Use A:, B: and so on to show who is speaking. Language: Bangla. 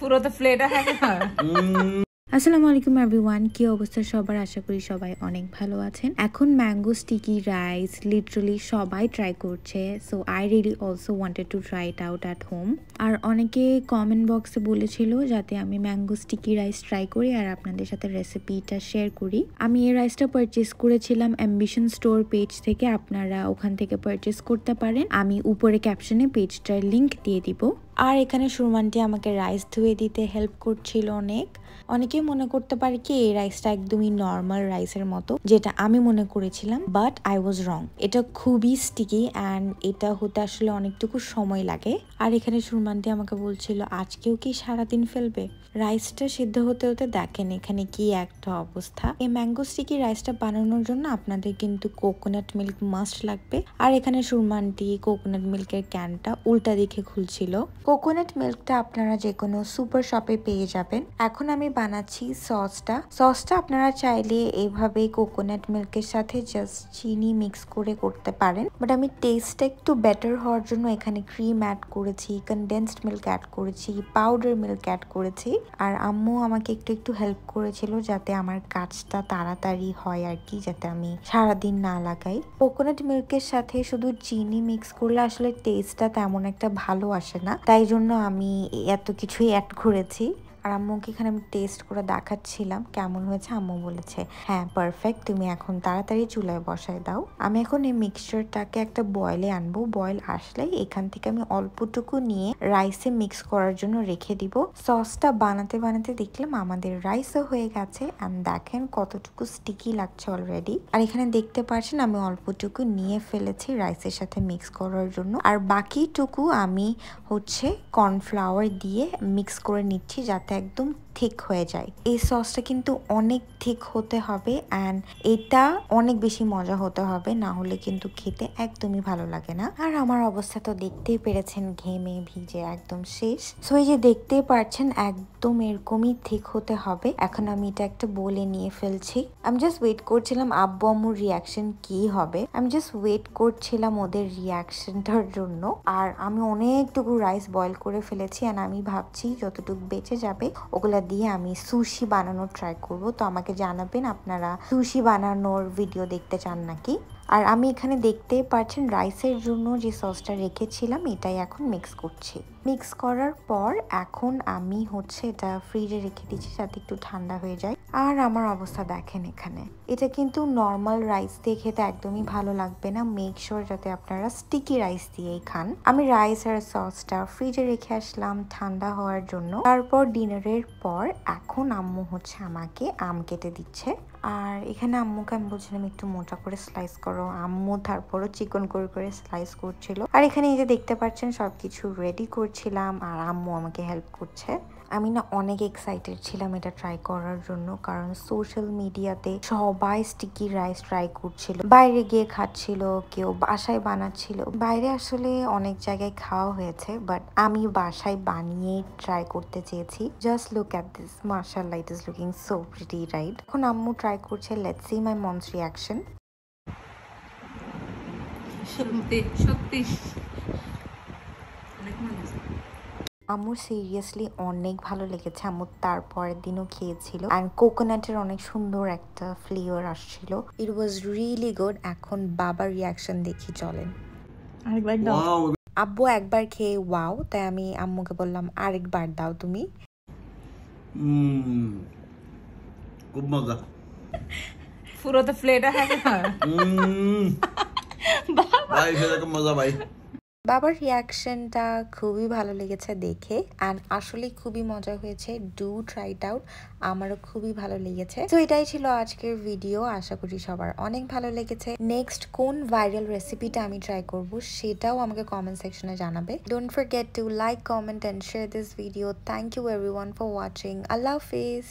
A: পুরো তো ফ্লেটা থাকে হ্যাঁ। আসসালামু আলাইকুম এভরিওয়ান কি অবস্থা সবার আশা করি সবাই অনেক ভালো আছেন এখন ম্যাঙ্গো স্টিকি রাইস লিটারালি সবাই ট্রাই করছে so I really also wanted to try it out at home আর অনেকে কমেন্ট বক্সে বলেছিল যাতে আমি ম্যাঙ্গো স্টিকি রাইস ট্রাই করি আর আপনাদের সাথে রেসিপিটা শেয়ার করি আমি এই রাইসটা পারচেস করেছিলাম অ্যাম্বিশন স্টোর পেজ থেকে আপনারা ওখান থেকে পারচেস করতে পারেন আমি উপরে ক্যাপশনে পেজটার লিঙ্ক দিয়ে দিব আর এখানে সুরমানটি আমাকে রাইস ধুয়ে দিতে হেল্প করছিল অনেক অনেকেই মনে করতে পারে কি এই রাইসটা একদমই নর্মাল রাইসের মতো যেটা আমি মনে করেছিলাম বাট আই ওয়াজ রং এটা খুবই স্টিকি অ্যান্ড এটা হতে আসলে অনেকটুকু সময় লাগে আর এখানে সুরমান্তি আমাকে বলছিল আজকেও কি সারাদিন ফেলবে রাইসটা সিদ্ধ হতে হতে দেখেন এখানে কি একটা অবস্থা এই ম্যাঙ্গো স্টিকি রাইসটা বানানোর জন্য আপনাদের কিন্তু কোকোনাট মিল্ক মাস্ট লাগবে আর এখানে সুরমানটি কোকোনাট মিল্কের ক্যানটা উল্টা দিকে খুলছিল কোকোনাট মিল্কটা আপনারা যে কোনো সুপার শপে পেয়ে যাবেন এখন আমি আমি বানাচ্ছি সসটা সসটা আপনারা চাইলে এইভাবে কোকোনাট মিল্কের সাথে জাস্ট চিনি মিক্স করে করতে পারেন বাট আমি টেস্টটা একটু বেটার হওয়ার জন্য এখানে ক্রিম অ্যাড করেছি কনডেন্সড মিল্ক অ্যাড করেছি পাউডার মিল্ক অ্যাড করেছি আর আম্মু আমাকে একটু একটু হেল্প করেছিল যাতে আমার কাজটা তাড়াতাড়ি হয় আর কি যাতে আমি সারাদিন না লাগাই কোকোনাট মিল্কের সাথে শুধু চিনি মিক্স করলে আসলে টেস্টটা তেমন একটা ভালো আসে না তাই জন্য আমি এত কিছুই অ্যাড করেছি আর আম্মুকে এখানে আমি টেস্ট করে দেখাচ্ছিলাম কেমন হয়েছে আম্মু বলেছে হ্যাঁ পারফেক্ট তুমি এখন তাড়াতাড়ি চুলায় বসায় দাও আমি এখন এই মিক্সচারটাকে একটা বয়েলে আনবো বয়েল আসলেই এখান থেকে আমি অল্পটুকু নিয়ে রাইসে মিক্স করার জন্য রেখে দিব সসটা বানাতে বানাতে দেখলাম আমাদের রাইসও হয়ে গেছে অ্যান্ড দেখেন কতটুকু স্টিকি লাগছে অলরেডি আর এখানে দেখতে পাচ্ছেন আমি অল্পটুকু নিয়ে ফেলেছি রাইসের সাথে মিক্স করার জন্য আর বাকিটুকু আমি হচ্ছে কর্নফ্লাওয়ার দিয়ে মিক্স করে নিচ্ছি যাতে একদম থিক হয়ে যায় এই সসটা কিন্তু অনেক থিক হতে হবে অ্যান্ড এটা অনেক বেশি মজা হতে হবে না হলে কিন্তু খেতে একদমই ভালো লাগে না আর আমার অবস্থা তো দেখতেই পেরেছেন ঘেমে ভিজে একদম শেষ সো এই যে দেখতেই পারছেন একদম এরকমই থিক হতে হবে এখন আমি এটা একটা বলে নিয়ে ফেলছি আমি জাস্ট ওয়েট করছিলাম আব্বু আম্মুর রিয়াকশন কি হবে আমি জাস্ট ওয়েট করছিলাম ওদের রিয়াকশনটার জন্য আর আমি অনেকটুকু রাইস বয়েল করে ফেলেছি অ্যান্ড আমি ভাবছি যতটুকু বেঁচে যাবে ওগুলা দিয়ে আমি সুশি বানানোর ট্রাই করব তো আমাকে জানাবেন আপনারা সুশি বানানোর ভিডিও দেখতে চান নাকি আর আমি এখানে দেখতে পাচ্ছেন রাইসের জন্য যে সসটা রেখেছিলাম এটাই এখন মিক্স করছি মিক্স করার পর এখন আমি হচ্ছে এটা ফ্রিজে রেখে দিচ্ছি যাতে একটু ঠান্ডা হয়ে যায় আর আমার অবস্থা দেখেন এখানে এটা কিন্তু নর্মাল রাইস দিয়ে খেতে একদমই ভালো লাগবে না মেক শোর যাতে আপনারা স্টিকি রাইস দিয়েই খান আমি রাইস আর সসটা ফ্রিজে রেখে আসলাম ঠান্ডা হওয়ার জন্য তারপর ডিনারের পর এখন আম্মু হচ্ছে আমাকে আম কেটে দিচ্ছে আর এখানে আম্মুকে আমি বলছিলাম একটু মোটা করে স্লাইস করো আম্মু তারপরও চিকন করে করে স্লাইস করছিল আর এখানে এই যে দেখতে পাচ্ছেন সব কিছু রেডি করছিলাম আর আম্মু আমাকে হেল্প করছে আমি না অনেক এক্সাইটেড ছিলাম এটা ট্রাই করার জন্য কারণ সোশ্যাল মিডিয়াতে সবাই স্টিকি রাইস ট্রাই করছিল বাইরে গিয়ে খাচ্ছিল কেউ বাসায় বানাচ্ছিল বাইরে আসলে অনেক জায়গায় খাওয়া হয়েছে বাট আমি বাসায় বানিয়ে ট্রাই করতে চেয়েছি জাস্ট লুক অ্যাট দিস মার্শাল it is looking so pretty right এখন আম্মু ট্রাই করছে let's see my mom's reaction সত্যি আমুর সিরিয়াসলি অনেক ভালো লেগেছে আমুর তারপরের দিনও খেয়েছিল অ্যান্ড কোকোনাটের অনেক সুন্দর একটা ফ্লেভার আসছিল ইট ওয়াজ রিয়েলি গুড এখন বাবার রিয়াকশন দেখি চলেন আব্বু একবার খেয়ে ওয়াও তাই আমি আম্মুকে বললাম আরেকবার দাও তুমি খুব মজা পুরো তো ফ্লেটা হ্যাঁ ভাই সেরকম মজা ভাই বাবার রিয়াকশনটা খুবই ভালো লেগেছে দেখে অ্যান্ড আসলে খুবই মজা হয়েছে ডু ট্রাইট আউট আমারও খুবই ভালো লেগেছে তো এটাই ছিল আজকের ভিডিও আশা করি সবার অনেক ভালো লেগেছে নেক্সট কোন ভাইরাল রেসিপিটা আমি ট্রাই করব সেটাও আমাকে কমেন্ট সেকশনে জানাবে don't get to like comment and share this video thank you everyone for watching আল্লাহ হাফিজ